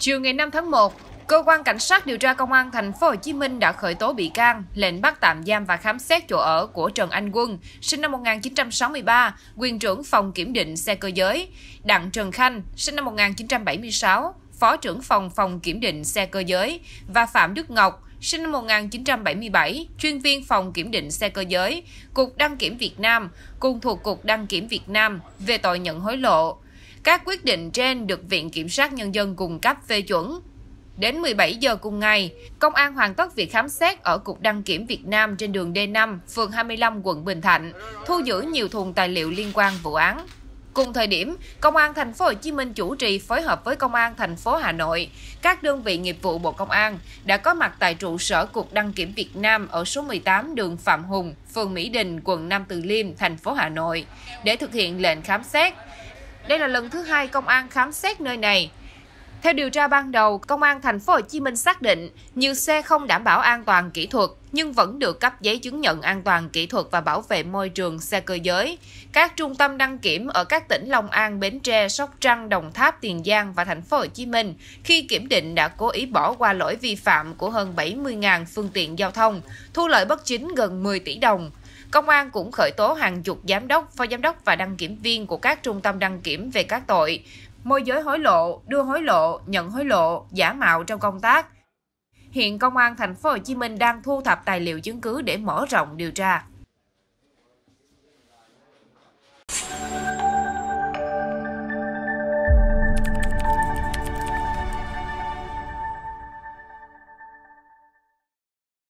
Chiều ngày 5 tháng 1, cơ quan cảnh sát điều tra công an thành phố Hồ Chí Minh đã khởi tố bị can, lệnh bắt tạm giam và khám xét chỗ ở của Trần Anh Quân, sinh năm 1963, quyền trưởng phòng kiểm định xe cơ giới, Đặng Trần Khanh, sinh năm 1976, phó trưởng phòng phòng kiểm định xe cơ giới và Phạm Đức Ngọc, sinh năm 1977, chuyên viên phòng kiểm định xe cơ giới, Cục Đăng kiểm Việt Nam, cùng thuộc Cục Đăng kiểm Việt Nam về tội nhận hối lộ. Các quyết định trên được Viện Kiểm sát Nhân dân cung cấp phê chuẩn. Đến 17 giờ cùng ngày, công an hoàn tất việc khám xét ở Cục Đăng kiểm Việt Nam trên đường D5, phường 25, quận Bình Thạnh, thu giữ nhiều thùng tài liệu liên quan vụ án. Cùng thời điểm, Công an thành phố Hồ Chí Minh chủ trì phối hợp với Công an thành phố Hà Nội, các đơn vị nghiệp vụ Bộ Công an đã có mặt tại trụ sở Cục Đăng kiểm Việt Nam ở số 18 đường Phạm Hùng, phường Mỹ Đình, quận Nam Từ Liêm, thành phố Hà Nội để thực hiện lệnh khám xét. Đây là lần thứ hai công an khám xét nơi này. Theo điều tra ban đầu, công an thành phố Hồ Chí Minh xác định nhiều xe không đảm bảo an toàn kỹ thuật nhưng vẫn được cấp giấy chứng nhận an toàn kỹ thuật và bảo vệ môi trường xe cơ giới. Các trung tâm đăng kiểm ở các tỉnh Long An, Bến Tre, Sóc Trăng, Đồng Tháp, Tiền Giang và thành phố Hồ Chí Minh khi kiểm định đã cố ý bỏ qua lỗi vi phạm của hơn 70.000 phương tiện giao thông, thu lợi bất chính gần 10 tỷ đồng. Công an cũng khởi tố hàng chục giám đốc, phó giám đốc và đăng kiểm viên của các trung tâm đăng kiểm về các tội môi giới hối lộ, đưa hối lộ, nhận hối lộ, giả mạo trong công tác. Hiện công an thành phố Hồ Chí Minh đang thu thập tài liệu chứng cứ để mở rộng điều tra.